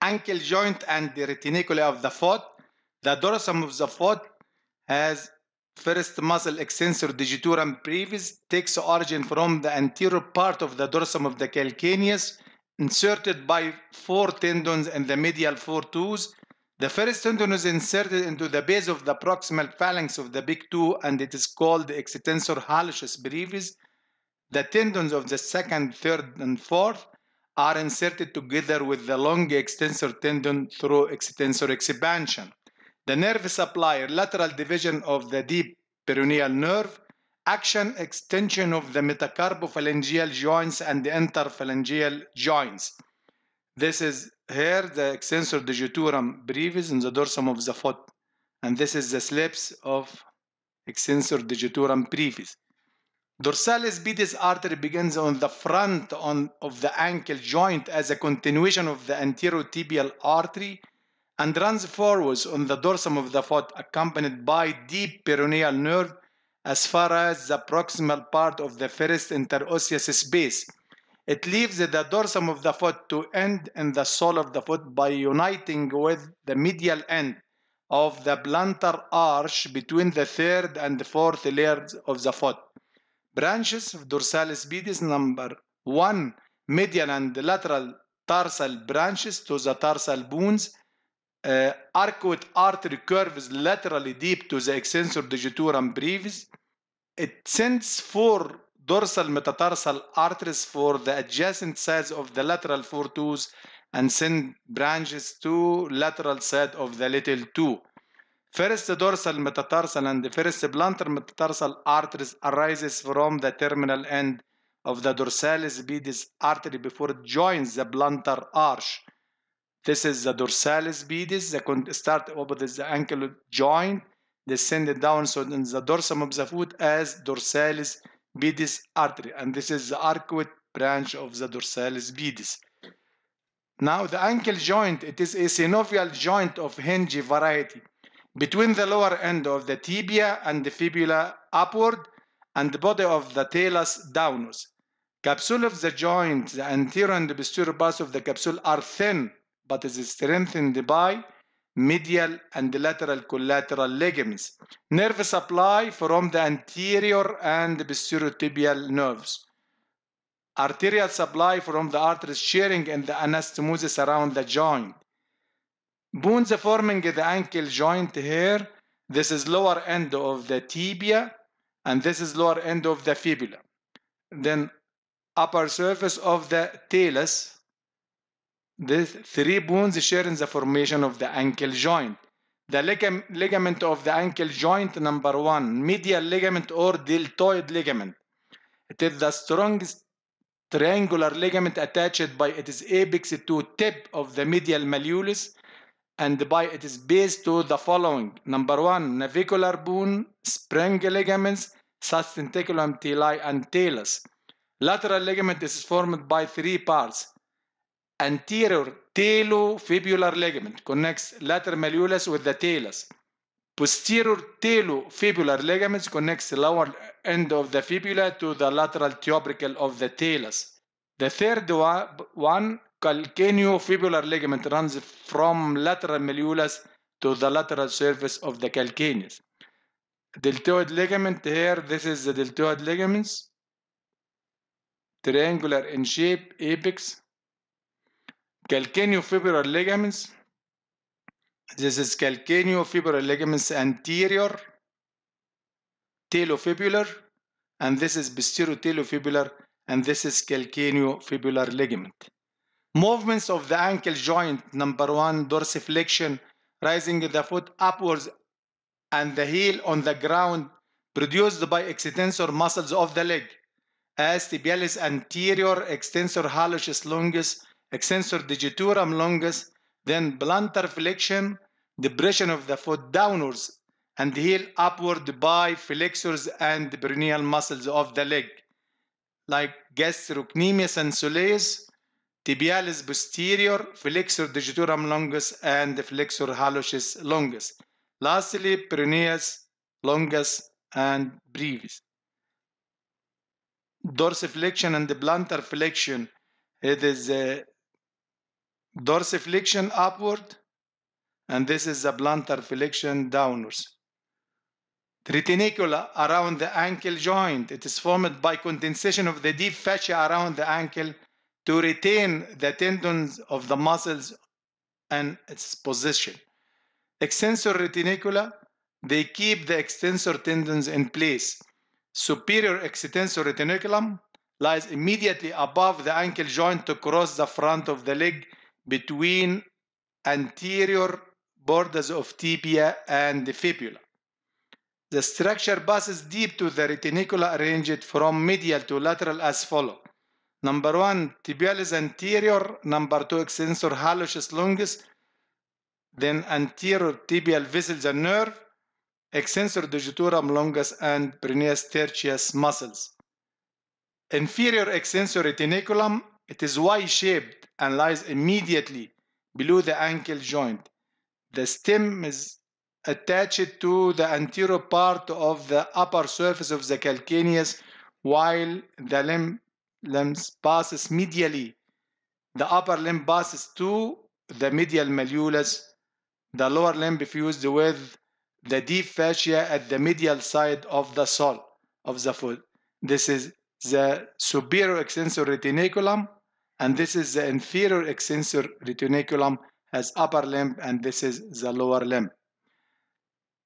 ankle joint and the retinacula of the foot. The dorsum of the foot has first muscle extensor digitorum brevis takes origin from the anterior part of the dorsum of the calcaneus inserted by four tendons in the medial four toes. The first tendon is inserted into the base of the proximal phalanx of the big toe and it is called the extensor hallucis brevis. The tendons of the second, third, and fourth are inserted together with the long extensor tendon through extensor expansion. The nerve supply: lateral division of the deep peroneal nerve, action extension of the metacarpophalangeal joints and the interphalangeal joints. This is here the extensor digitorum brevis in the dorsum of the foot. And this is the slips of extensor digitorum brevis. Dorsalis pedis artery begins on the front on, of the ankle joint as a continuation of the anterotibial artery and runs forwards on the dorsum of the foot accompanied by deep peroneal nerve as far as the proximal part of the first interosseous space. It leaves the dorsum of the foot to end in the sole of the foot by uniting with the medial end of the plantar arch between the third and fourth layers of the foot branches of dorsalis pedis number 1 median and lateral tarsal branches to the tarsal bones uh, arcuate artery curves laterally deep to the extensor digitorum brevis it sends four dorsal metatarsal arteries for the adjacent sides of the lateral four toes and send branches to lateral side of the little toe First dorsal metatarsal and the first plantar metatarsal arteries arises from the terminal end of the dorsalis pedis artery before it joins the plantar arch. This is the dorsalis pedis, the start over the ankle joint, it down so in the dorsum of the foot as dorsalis pedis artery. And this is the arcuate branch of the dorsalis pedis. Now the ankle joint, it is a synovial joint of hinge variety between the lower end of the tibia and the fibula upward and the body of the talus downwards. Capsule of the joint, the anterior and the posterior parts of the capsule are thin, but is strengthened by medial and lateral collateral ligaments. Nerve supply from the anterior and the posterior tibial nerves. Arterial supply from the arteries sharing in the anastomosis around the joint bones forming the ankle joint here this is lower end of the tibia and this is lower end of the fibula then upper surface of the talus these three bones share in the formation of the ankle joint the ligament of the ankle joint number one medial ligament or deltoid ligament it is the strongest triangular ligament attached by its apex to tip of the medial malleolus and by it is based to the following number one navicular bone spring ligaments such tentaculum and talus lateral ligament is formed by three parts anterior fibular ligament connects lateral malleolus with the talus posterior fibular ligament connects the lower end of the fibula to the lateral tubercle of the talus the third one calcaneo-fibular ligament runs from lateral malleolus to the lateral surface of the calcaneus. Deltoid ligament here, this is the deltoid ligaments, triangular in shape, apex. Calcaneo-fibular ligaments, this is calcaneo-fibular ligaments anterior, tibio-fibular, and this is tibio-fibular, and this is calcaneo-fibular ligament. Movements of the ankle joint, number one, dorsiflexion, rising the foot upwards and the heel on the ground produced by extensor muscles of the leg as tibialis anterior, extensor hallucis longus, extensor digitorum longus, then plantar flexion, depression of the foot downwards, and heel upward by flexors and peroneal muscles of the leg, like gastrocnemius and soleus, tibialis posterior, flexor digitorum longus, and flexor hallucis longus. Lastly, peroneus longus and brevis. Dorsiflexion and the plantar flexion. It is a dorsiflexion upward, and this is the plantar flexion downwards. Retinacula around the ankle joint. It is formed by condensation of the deep fascia around the ankle to retain the tendons of the muscles and its position. Extensor retinacula. they keep the extensor tendons in place. Superior extensor retinaculum lies immediately above the ankle joint to cross the front of the leg between anterior borders of tibia and the fibula. The structure passes deep to the retinicula arranged from medial to lateral as follows. Number one, tibialis anterior. Number two, extensor hallucis longus. Then anterior tibial vessels and nerve. Extensor digitorum longus and brevis tertius muscles. Inferior extensor retinaculum. It is Y-shaped and lies immediately below the ankle joint. The stem is attached to the anterior part of the upper surface of the calcaneus while the limb limbs passes medially. The upper limb passes to the medial malleolus. The lower limb fused with the deep fascia at the medial side of the sole of the foot. This is the superior extensor retinaculum, and this is the inferior extensor retinaculum as upper limb, and this is the lower limb.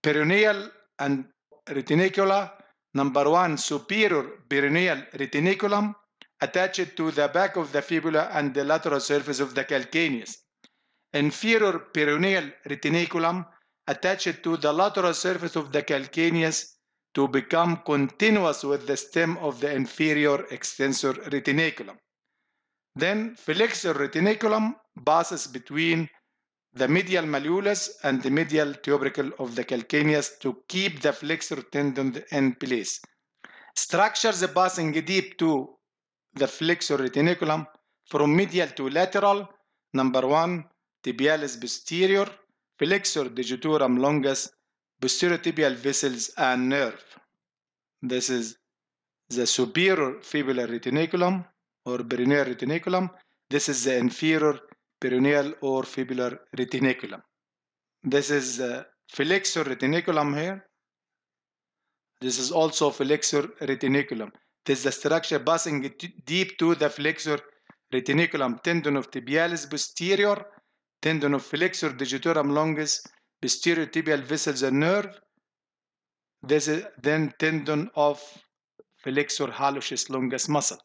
Peroneal and retinacula, number one, superior peroneal retinaculum, attached to the back of the fibula and the lateral surface of the calcaneus. Inferior peroneal retinaculum attached to the lateral surface of the calcaneus to become continuous with the stem of the inferior extensor retinaculum. Then flexor retinaculum passes between the medial malleolus and the medial tubercle of the calcaneus to keep the flexor tendon in place. Structures passing deep to the flexor retinaculum from medial to lateral. Number one, tibialis posterior, flexor digitorum longus, posterior tibial vessels and nerve. This is the superior fibular retinaculum or perineal retinaculum. This is the inferior perineal or fibular retinaculum. This is the flexor retinaculum here. This is also flexor retinaculum. This the structure passing deep to the flexor retinaculum, tendon of tibialis posterior, tendon of flexor digitorum longus, posterior tibial vessels and nerve. This is then tendon of flexor hallucis longus muscle.